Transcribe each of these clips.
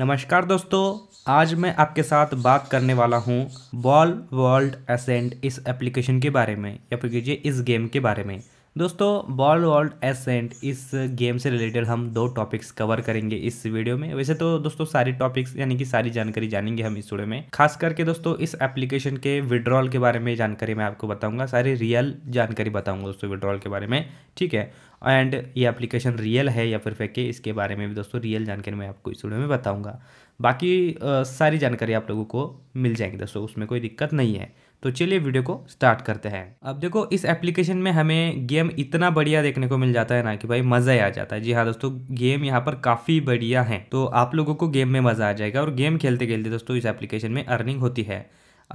नमस्कार दोस्तों आज मैं आपके साथ बात करने वाला हूँ बॉल वर्ल्ड एसेंट इस एप्लीकेशन के बारे में या फिर कीजिए इस गेम के बारे में दोस्तों बॉल वर्ल्ड एसेंट इस गेम से रिलेटेड हम दो टॉपिक्स कवर करेंगे इस वीडियो में वैसे तो दोस्तों सारी टॉपिक्स यानी कि सारी जानकारी जानेंगे हम इस वीडियो में खास करके दोस्तों इस एप्लीकेशन के विड्रॉल के बारे में जानकारी मैं आपको बताऊंगा सारी रियल जानकारी बताऊंगा दोस्तों विड्रॉल के बारे में ठीक है एंड ये एप्लीकेशन रियल है या फिर फेक है इसके बारे में भी दोस्तों रियल जानकारी मैं आपको इस वीडियो में बताऊँगा बाकी सारी जानकारी आप लोगों को मिल जाएंगी दोस्तों उसमें कोई दिक्कत नहीं है तो चलिए वीडियो को स्टार्ट करते हैं अब देखो इस एप्लीकेशन में हमें गेम इतना बढ़िया देखने को मिल जाता है ना कि भाई मज़ा ही आ जाता है जी हाँ दोस्तों गेम यहाँ पर काफ़ी बढ़िया है तो आप लोगों को गेम में मज़ा आ जाएगा और गेम खेलते खेलते दोस्तों इस एप्लीकेशन में अर्निंग होती है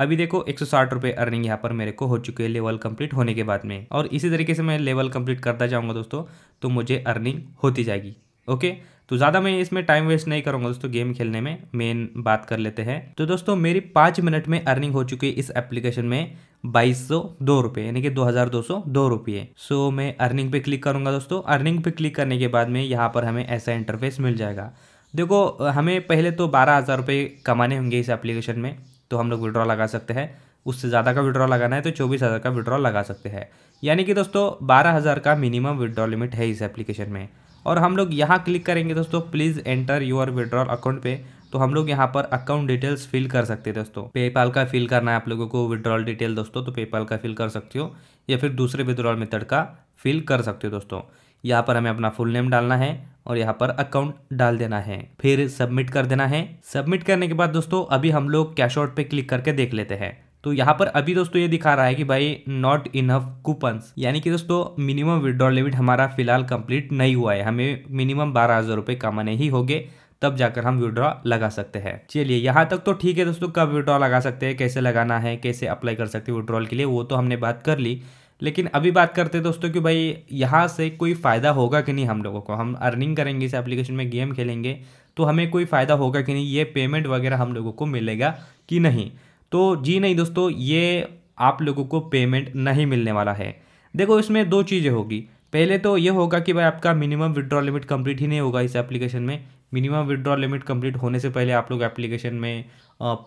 अभी देखो एक सौ अर्निंग यहाँ पर मेरे को हो चुकी है लेवल कंप्लीट होने के बाद में और इसी तरीके से मैं लेवल कंप्लीट करता जाऊँगा दोस्तों तो मुझे अर्निंग होती जाएगी ओके तो ज़्यादा मैं इसमें टाइम वेस्ट नहीं करूँगा दोस्तों गेम खेलने में मेन बात कर लेते हैं तो दोस्तों मेरी पाँच मिनट में अर्निंग हो चुकी है इस एप्लीकेशन में बाईस सौ दो रुपये यानी कि दो हज़ार दो सौ दो रुपये सो मैं अर्निंग पे क्लिक करूँगा दोस्तों अर्निंग पे क्लिक करने के बाद में यहाँ पर हमें ऐसा इंटरफेस मिल जाएगा देखो हमें पहले तो बारह हज़ार रुपये कमाने होंगे इस एप्लीकेशन में तो हम लोग विड्रॉ लगा सकते हैं उससे ज़्यादा का विड्रॉ लगाना है तो चौबीस हज़ार का विड्रॉ लगा सकते हैं यानी कि दोस्तों बारह हज़ार का मिनिमम विड्रॉ लिमिट है इस एप्लीकेशन में और हम लोग यहाँ क्लिक करेंगे दोस्तों please enter your withdrawal account पे तो हम लोग यहाँ पर अकाउंट डिटेल्स फिल कर सकते हैं दोस्तों पेपाल का फिल करना है आप लोगों को विड्रॉल डिटेल दोस्तों तो पेपाल का फिल कर सकते हो या फिर दूसरे विड्रॉल मेथड का फिल कर सकते हो दोस्तों यहाँ पर हमें अपना फुल नेम डालना है और यहाँ पर अकाउंट डाल देना है फिर सबमिट कर देना है सबमिट करने के बाद दोस्तों अभी हम लोग कैश आउट पे क्लिक करके देख लेते हैं तो यहाँ पर अभी दोस्तों ये दिखा रहा है कि भाई नॉट इनफ कूपन्स यानी कि दोस्तों मिनिमम विड्रॉल लिमिट हमारा फिलहाल कंप्लीट नहीं हुआ है हमें मिनिमम बारह हज़ार रुपये कमाने ही होंगे तब जाकर हम विड्रॉ लगा सकते हैं चलिए यहाँ तक तो ठीक है दोस्तों कब विड्रॉ लगा सकते हैं कैसे लगाना है कैसे अप्लाई कर सकते हैं विड्रॉल के लिए वो तो हमने बात कर ली लेकिन अभी बात करते हैं दोस्तों कि भाई यहाँ से कोई फ़ायदा होगा कि नहीं हम लोगों को हम अर्निंग करेंगे इस एप्लीकेशन में गेम खेलेंगे तो हमें कोई फ़ायदा होगा कि नहीं ये पेमेंट वगैरह हम लोगों को मिलेगा कि नहीं तो जी नहीं दोस्तों ये आप लोगों को पेमेंट नहीं मिलने वाला है देखो इसमें दो चीज़ें होगी पहले तो ये होगा कि भाई आपका मिनिमम विड्रॉ लिमिट कंप्लीट ही नहीं होगा इस एप्लीकेशन में मिनिमम विड्रॉ लिमिट कंप्लीट होने से पहले आप लोग एप्लीकेशन में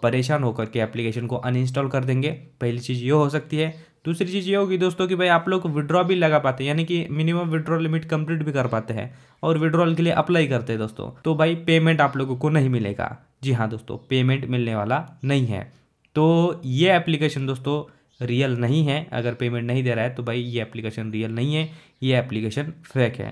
परेशान होकर के एप्लीकेशन को अनइंस्टॉल कर देंगे पहली चीज़ ये हो सकती है दूसरी चीज़ ये होगी दोस्तों कि भाई आप लोग विड्रॉ भी लगा पाते हैं यानी कि मिनिमम विड्रॉ लिमिट कंप्लीट भी कर पाते हैं और विड्रॉल के लिए अप्लाई करते हैं दोस्तों तो भाई पेमेंट आप लोगों को नहीं मिलेगा जी हाँ दोस्तों पेमेंट मिलने वाला नहीं है तो ये एप्लीकेशन दोस्तों रियल नहीं है अगर पेमेंट नहीं दे रहा है तो भाई ये एप्लीकेशन रियल नहीं है ये एप्लीकेशन फेक है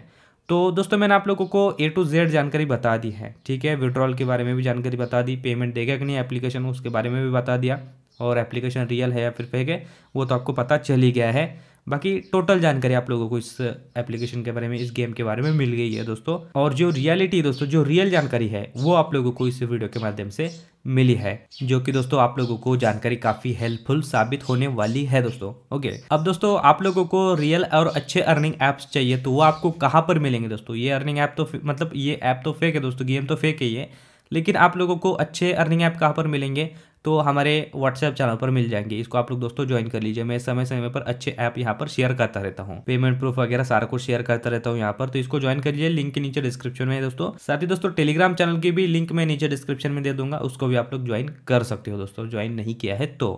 तो दोस्तों मैंने आप लोगों को ए टू जेड जानकारी बता दी है ठीक है विड्रॉल के बारे में भी जानकारी बता दी पेमेंट देगा कि नहीं एप्लीकेशन उसके बारे में भी बता दिया और एप्लीकेशन रियल है या फिर फेक है वो तो आपको पता चल ही गया है बाकी टोटल जानकारी आप लोगों को इस एप्लीकेशन के बारे में इस गेम के बारे में मिल गई है दोस्तों और जो रियलिटी दोस्तों जो रियल जानकारी है वो आप लोगों को इस वीडियो के माध्यम से मिली है जो कि दोस्तों आप लोगों को जानकारी काफी हेल्पफुल साबित होने वाली है दोस्तों ओके अब दोस्तों आप लोगों को रियल और अच्छे अर्निंग ऐप्स चाहिए तो वो आपको कहाँ पर मिलेंगे दोस्तों ये अर्निंग ऐप तो मतलब ये ऐप तो फेक है दोस्तों गेम तो फेक है ये लेकिन आप लोगों को अच्छे अर्निंग ऐप कहाँ पर मिलेंगे तो हमारे व्हाट्सएप चैनल पर मिल जाएंगे इसको आप लोग दोस्तों ज्वाइन कर लीजिए मैं समय समय पर अच्छे ऐप यहाँ पर शेयर करता रहता हूँ पेमेंट प्रूफ वगैरह सारा कुछ शेयर करता रहता हूँ यहाँ पर तो इसको ज्वाइन कर लीजिए लिंक के नीचे डिस्क्रिप्शन में है दोस्तों साथ ही दोस्तों टेलीग्राम चैनल की भी लिंक मैं नीचे डिस्क्रिप्शन में दे दूंगा उसको भी आप लोग ज्वाइन कर सकते हो दोस्तों ज्वाइन नहीं किया है तो